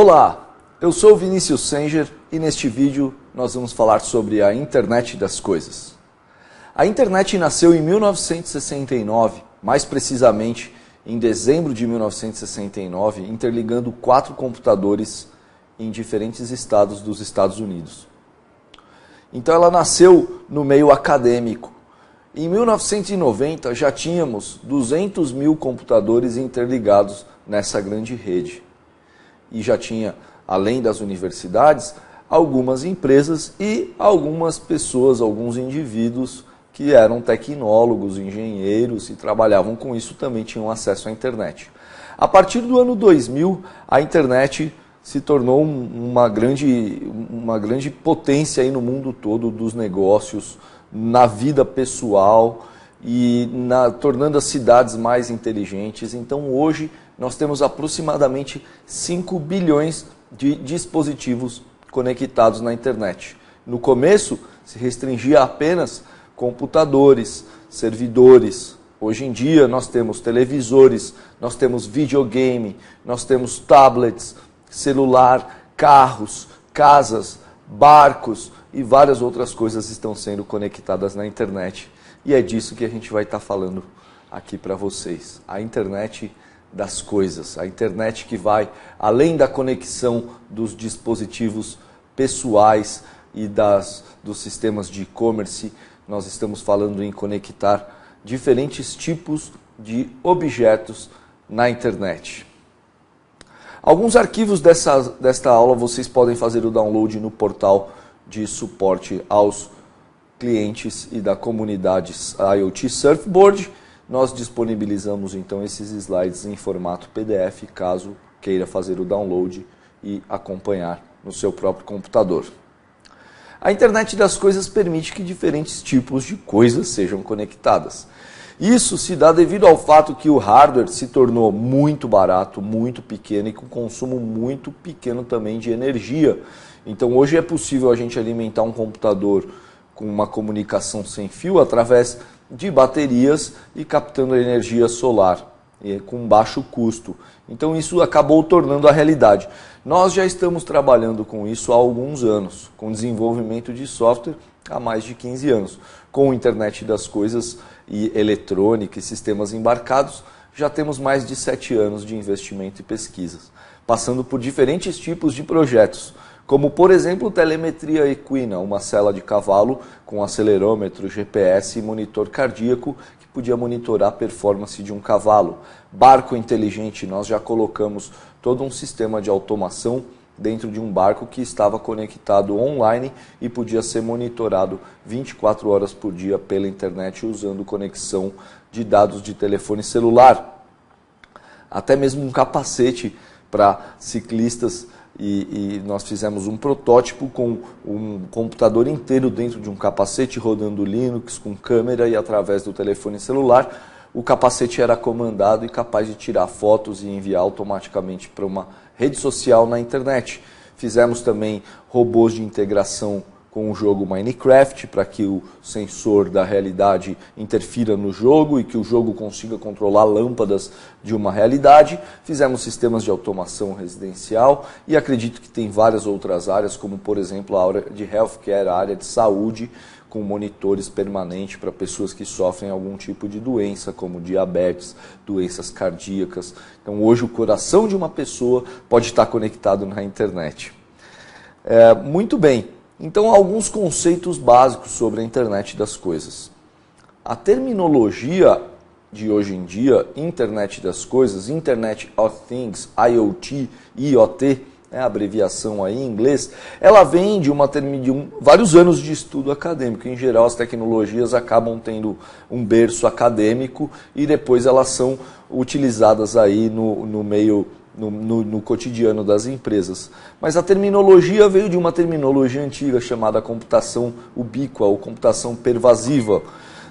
Olá, eu sou Vinícius Senger e neste vídeo nós vamos falar sobre a Internet das Coisas. A internet nasceu em 1969, mais precisamente em dezembro de 1969, interligando quatro computadores em diferentes estados dos Estados Unidos. Então ela nasceu no meio acadêmico. Em 1990 já tínhamos 200 mil computadores interligados nessa grande rede e já tinha, além das universidades, algumas empresas e algumas pessoas, alguns indivíduos que eram tecnólogos, engenheiros e trabalhavam com isso também tinham acesso à internet. A partir do ano 2000, a internet se tornou uma grande, uma grande potência aí no mundo todo dos negócios, na vida pessoal e na, tornando as cidades mais inteligentes. Então hoje nós temos aproximadamente 5 bilhões de dispositivos conectados na internet. No começo, se restringia apenas computadores, servidores. Hoje em dia, nós temos televisores, nós temos videogame, nós temos tablets, celular, carros, casas, barcos e várias outras coisas estão sendo conectadas na internet. E é disso que a gente vai estar falando aqui para vocês. A internet das coisas. A internet que vai além da conexão dos dispositivos pessoais e das, dos sistemas de e-commerce, nós estamos falando em conectar diferentes tipos de objetos na internet. Alguns arquivos dessa, desta aula vocês podem fazer o download no portal de suporte aos clientes e da comunidade IoT Surfboard. Nós disponibilizamos então esses slides em formato PDF, caso queira fazer o download e acompanhar no seu próprio computador. A internet das coisas permite que diferentes tipos de coisas sejam conectadas. Isso se dá devido ao fato que o hardware se tornou muito barato, muito pequeno e com consumo muito pequeno também de energia. Então hoje é possível a gente alimentar um computador com uma comunicação sem fio através de baterias e captando energia solar com baixo custo. Então isso acabou tornando a realidade. Nós já estamos trabalhando com isso há alguns anos, com desenvolvimento de software há mais de 15 anos. Com a internet das coisas e eletrônica e sistemas embarcados, já temos mais de 7 anos de investimento e pesquisas, passando por diferentes tipos de projetos como por exemplo telemetria equina, uma cela de cavalo com acelerômetro, GPS e monitor cardíaco que podia monitorar a performance de um cavalo. Barco inteligente, nós já colocamos todo um sistema de automação dentro de um barco que estava conectado online e podia ser monitorado 24 horas por dia pela internet usando conexão de dados de telefone celular. Até mesmo um capacete para ciclistas e, e, nós fizemos um protótipo com um computador inteiro dentro de um capacete rodando Linux com câmera e através do telefone celular. O capacete era comandado e capaz de tirar fotos e enviar automaticamente para uma rede social na internet. Fizemos também robôs de integração com o jogo Minecraft para que o sensor da realidade interfira no jogo e que o jogo consiga controlar lâmpadas de uma realidade. Fizemos sistemas de automação residencial e acredito que tem várias outras áreas, como por exemplo a área de healthcare, a área de saúde, com monitores permanentes para pessoas que sofrem algum tipo de doença, como diabetes, doenças cardíacas. Então, hoje, o coração de uma pessoa pode estar conectado na internet. É, muito bem. Então, alguns conceitos básicos sobre a internet das coisas. A terminologia de hoje em dia, internet das coisas, internet of things, IoT, IoT, né, abreviação aí em inglês, ela vem de, uma, de um, vários anos de estudo acadêmico. Em geral, as tecnologias acabam tendo um berço acadêmico e depois elas são utilizadas aí no, no meio no, no, no, cotidiano das empresas. Mas a terminologia veio de uma terminologia antiga chamada computação ubíqua ou computação pervasiva.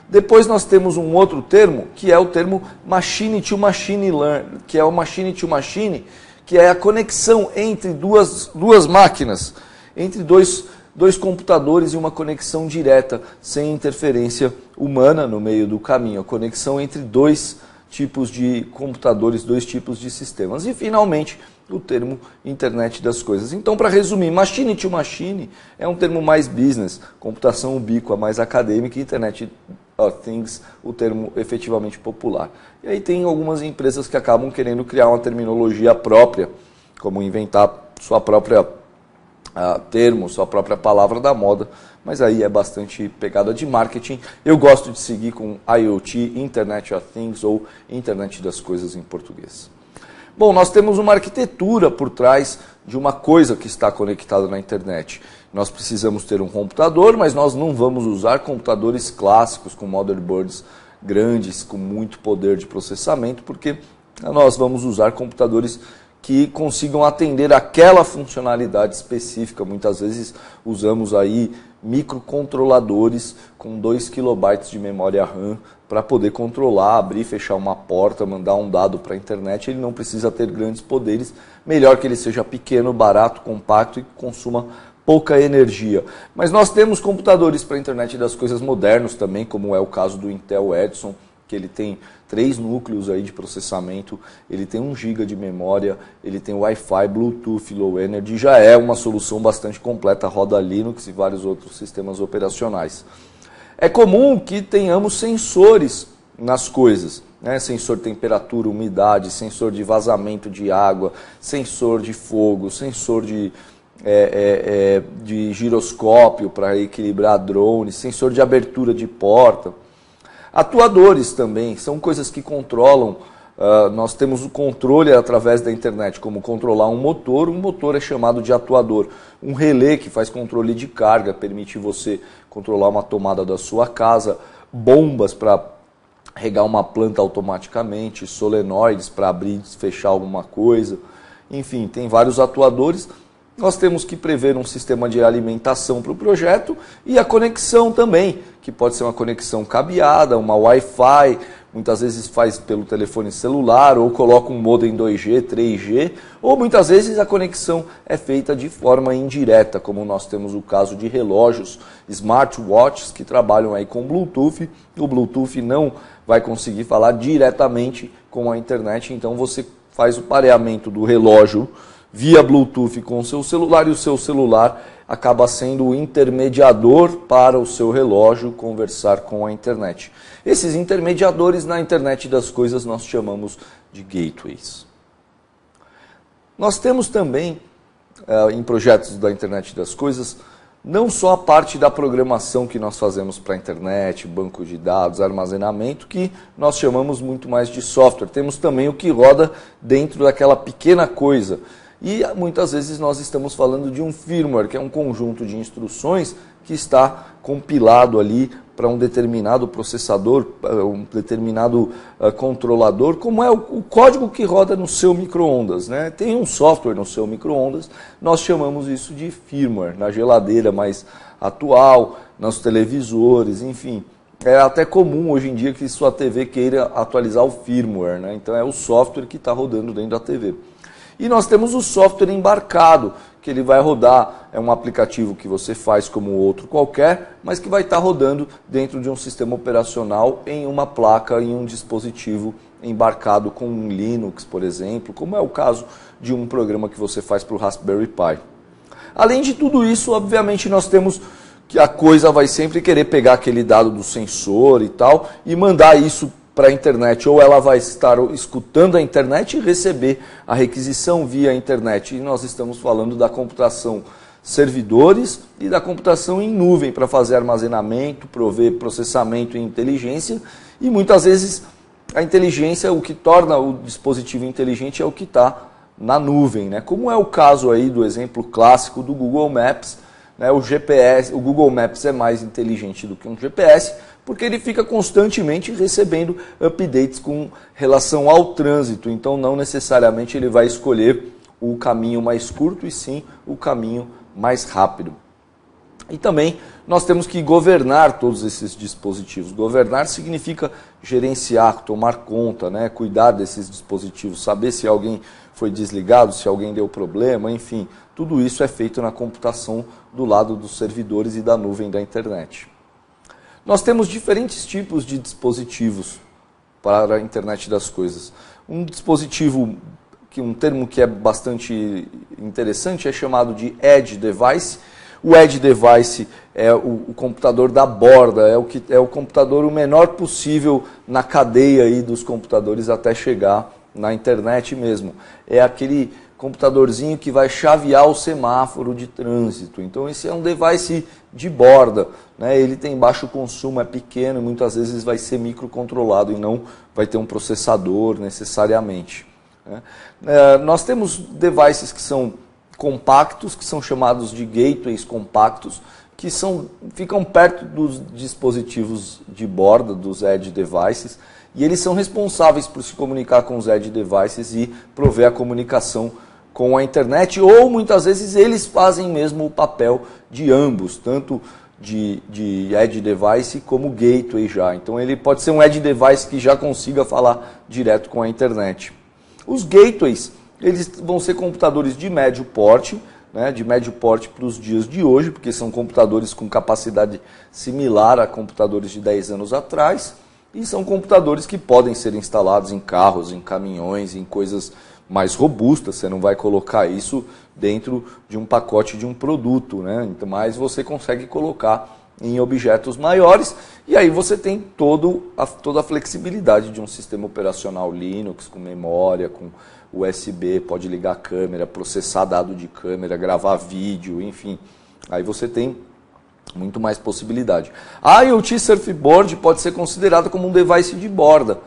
Depois nós temos um outro termo que é o termo machine to machine learn, que é o machine to machine, que é a conexão entre duas, duas máquinas, entre dois, dois computadores e uma conexão direta, sem interferência humana no meio do caminho, a conexão entre dois computadores tipos de computadores, dois tipos de sistemas. E finalmente, o termo internet das coisas. Então, para resumir, machine to machine é um termo mais business, computação ubíqua mais acadêmica e internet of things, o termo efetivamente popular. E aí tem algumas empresas que acabam querendo criar uma terminologia própria, como inventar sua própria termo, sua própria palavra da moda, mas aí é bastante pegada de marketing. Eu gosto de seguir com IoT, Internet of Things ou Internet das Coisas em português. Bom, nós temos uma arquitetura por trás de uma coisa que está conectada na internet. Nós precisamos ter um computador, mas nós não vamos usar computadores clássicos com motherboards grandes, com muito poder de processamento, porque nós vamos usar computadores que consigam atender aquela funcionalidade específica. Muitas vezes usamos aí microcontroladores com 2 KB de memória RAM para poder controlar, abrir, fechar uma porta, mandar um dado para a internet. Ele não precisa ter grandes poderes. Melhor que ele seja pequeno, barato, compacto e consuma pouca energia. Mas nós temos computadores para a internet das coisas modernos também, como é o caso do Intel Edison, que ele tem três núcleos aí de processamento, ele tem 1 GB de memória, ele tem Wi-Fi, Bluetooth, Low Energy, já é uma solução bastante completa, roda Linux e vários outros sistemas operacionais. É comum que tenhamos sensores nas coisas, né? sensor de temperatura, umidade, sensor de vazamento de água, sensor de fogo, sensor de, é, é, é, de giroscópio para equilibrar drone, sensor de abertura de porta. Atuadores também, são coisas que controlam. Uh, nós temos o controle através da internet, como controlar um motor. Um motor é chamado de atuador. Um relé que faz controle de carga, permite você controlar uma tomada da sua casa, bombas para regar uma planta automaticamente, solenoides para abrir e fechar alguma coisa. Enfim, tem vários atuadores nós temos que prever um sistema de alimentação para o projeto e a conexão também, que pode ser uma conexão cabeada, uma Wi-Fi, muitas vezes faz pelo telefone celular ou coloca um modem 2G, 3G, ou muitas vezes a conexão é feita de forma indireta, como nós temos o caso de relógios, smartwatches que trabalham aí com Bluetooth, o Bluetooth não vai conseguir falar diretamente com a internet, então você faz o pareamento do relógio via Bluetooth com o seu celular e o seu celular acaba sendo o intermediador para o seu relógio conversar com a internet. Esses intermediadores na internet das coisas nós chamamos de gateways. Nós temos também, eh, em projetos da internet das coisas, não só a parte da programação que nós fazemos para a internet, banco de dados, armazenamento, que nós chamamos muito mais de software. Temos também o que roda dentro daquela pequena coisa e muitas vezes nós estamos falando de um firmware, que é um conjunto de instruções que está compilado ali para um determinado processador, eh, um determinado uh, controlador, como é o, o, código que roda no seu microondas, né? Tem um software no seu microondas, nós chamamos isso de firmware, na geladeira mais atual, nos televisores, enfim. É até comum hoje em dia que sua TV queira atualizar o firmware, né? Então é o software que está rodando dentro da TV. E nós temos o software embarcado, que ele vai rodar, é um aplicativo que você faz como outro qualquer, mas que vai estar tá rodando dentro de um sistema operacional em uma placa, em um dispositivo embarcado com um Linux, por exemplo, como é o caso de um programa que você faz para o Raspberry Pi. Além de tudo isso, obviamente nós temos que a coisa vai sempre querer pegar aquele dado do sensor e tal e mandar isso para a internet, ou ela vai estar escutando a internet e receber a requisição via internet. E nós estamos falando da computação servidores e da computação em nuvem para fazer armazenamento, prover processamento e inteligência. E muitas vezes a inteligência, o que torna o dispositivo inteligente é o que está na nuvem, né? Como é o caso aí do exemplo clássico do Google Maps, né? O GPS, o Google Maps é mais inteligente do que um GPS, porque ele fica constantemente recebendo updates com relação ao trânsito. Então, não necessariamente ele vai escolher o caminho mais curto e sim o caminho mais rápido. E também nós temos que governar todos esses dispositivos. Governar significa gerenciar, tomar conta, né? cuidar desses dispositivos, saber se alguém foi desligado, se alguém deu problema, enfim. Tudo isso é feito na computação do lado dos servidores e da nuvem da internet. Nós temos diferentes tipos de dispositivos para a internet das coisas. Um dispositivo, que um termo que é bastante interessante, é chamado de Edge Device. O Edge Device é o, o computador da borda, é o, que, é o computador o menor possível na cadeia aí dos computadores até chegar na internet mesmo. É aquele computadorzinho que vai chavear o semáforo de trânsito. Então esse é um device de borda, né? ele tem baixo consumo, é pequeno, muitas vezes vai ser microcontrolado e não vai ter um processador necessariamente. Né? É, nós temos devices que são compactos, que são chamados de gateways compactos, que são, ficam perto dos dispositivos de borda, dos edge devices, e eles são responsáveis por se comunicar com os edge devices e prover a comunicação com a internet, ou muitas vezes eles fazem mesmo o papel de ambos, tanto de, de Edge Device como Gateway já. Então ele pode ser um Edge Device que já consiga falar direto com a internet. Os Gateways, eles vão ser computadores de médio porte, né, de médio porte para os dias de hoje, porque são computadores com capacidade similar a computadores de 10 anos atrás, e são computadores que podem ser instalados em carros, em caminhões, em coisas mais robusta, você não vai colocar isso dentro de um pacote de um produto, né? Então, mas você consegue colocar em objetos maiores e aí você tem todo a, toda a flexibilidade de um sistema operacional Linux, com memória, com USB, pode ligar câmera, processar dado de câmera, gravar vídeo, enfim. Aí você tem muito mais possibilidade. A IoT Surfboard pode ser considerada como um device de borda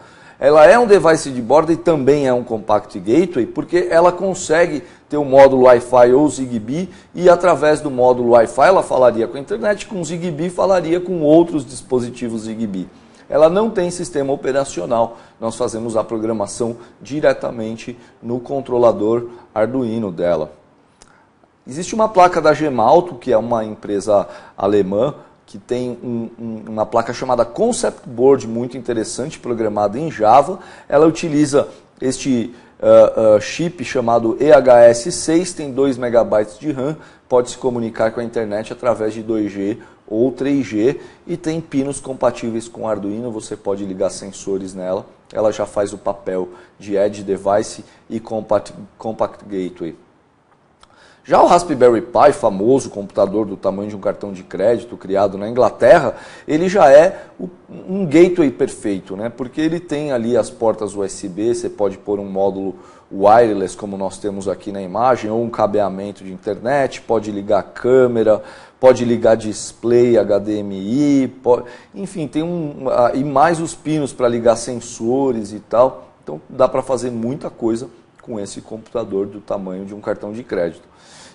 ela é um device de borda e também é um compact gateway, porque ela consegue ter o um módulo Wi-Fi ou Zigbee e através do módulo Wi-Fi ela falaria com a internet, com Zigbee falaria com outros dispositivos Zigbee. Ela não tem sistema operacional. Nós fazemos a programação diretamente no controlador Arduino dela. Existe uma placa da Gemalto, que é uma empresa alemã, que tem um, um, uma placa chamada Concept Board, muito interessante, programada em Java. Ela utiliza este uh, uh, chip chamado EHS6, tem 2 MB de RAM, pode se comunicar com a internet através de 2G ou 3G e tem pinos compatíveis com Arduino, você pode ligar sensores nela. Ela já faz o papel de Edge Device e Compact, compact Gateway. Já o Raspberry Pi, famoso computador do tamanho de um cartão de crédito criado na Inglaterra, ele já é um gateway perfeito, né? porque ele tem ali as portas USB, você pode pôr um módulo wireless, como nós temos aqui na imagem, ou um cabeamento de internet, pode ligar câmera, pode ligar display HDMI, pode... enfim, tem um. e mais os pinos para ligar sensores e tal. Então dá para fazer muita coisa com esse computador do tamanho de um cartão de crédito.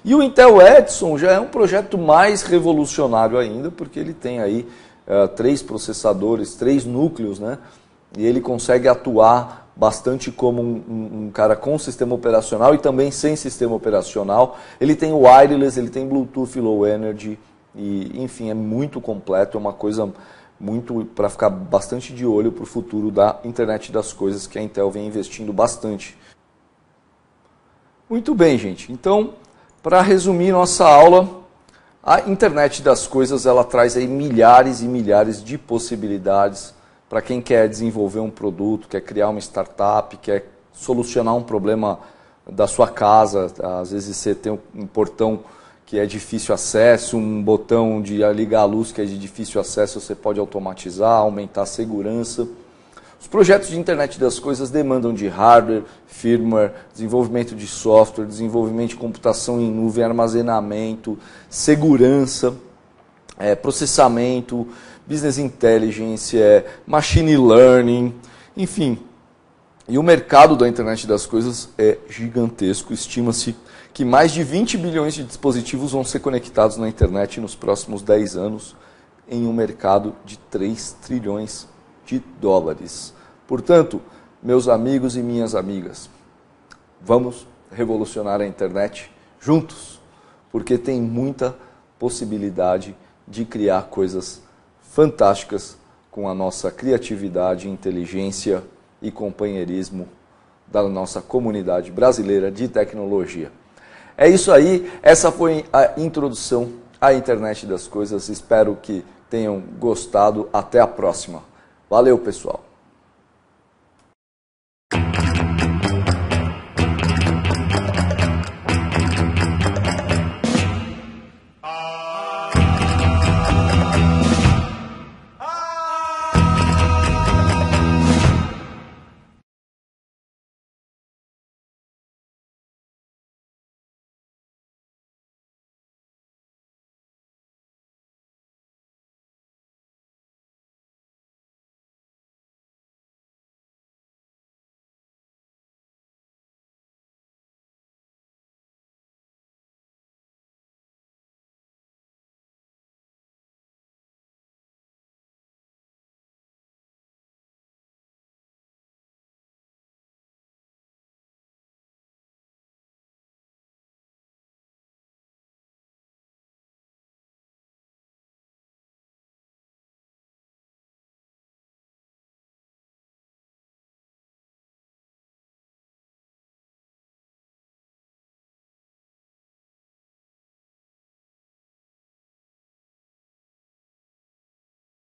E o Intel Edison já é um projeto mais revolucionário ainda, porque ele tem aí uh, três processadores, três núcleos, né? E ele consegue atuar bastante como um, um, um, cara com sistema operacional e também sem sistema operacional. Ele tem wireless, ele tem Bluetooth Low Energy, e enfim, é muito completo, é uma coisa muito para ficar bastante de olho para o futuro da internet das coisas que a Intel vem investindo bastante. Muito bem, gente. Então, para resumir nossa aula, a internet das coisas ela traz aí milhares e milhares de possibilidades para quem quer desenvolver um produto, quer criar uma startup, quer solucionar um problema da sua casa. Às vezes você tem um portão que é difícil acesso, um botão de ligar a luz que é de difícil acesso, você pode automatizar, aumentar a segurança. Os projetos de internet das coisas demandam de hardware, firmware, desenvolvimento de software, desenvolvimento de computação em nuvem, armazenamento, segurança, é, processamento, business intelligence, é, machine learning, enfim. E o mercado da internet das coisas é gigantesco. Estima-se que mais de 20 bilhões de dispositivos vão ser conectados na internet nos próximos 10 anos, em um mercado de 3 trilhões de dólares. Portanto, meus amigos e minhas amigas, vamos revolucionar a internet juntos, porque tem muita possibilidade de criar coisas fantásticas com a nossa criatividade, inteligência e companheirismo da nossa comunidade brasileira de tecnologia. É isso aí, essa foi a introdução à internet das coisas. Espero que tenham gostado. Até a próxima. Valeu, pessoal.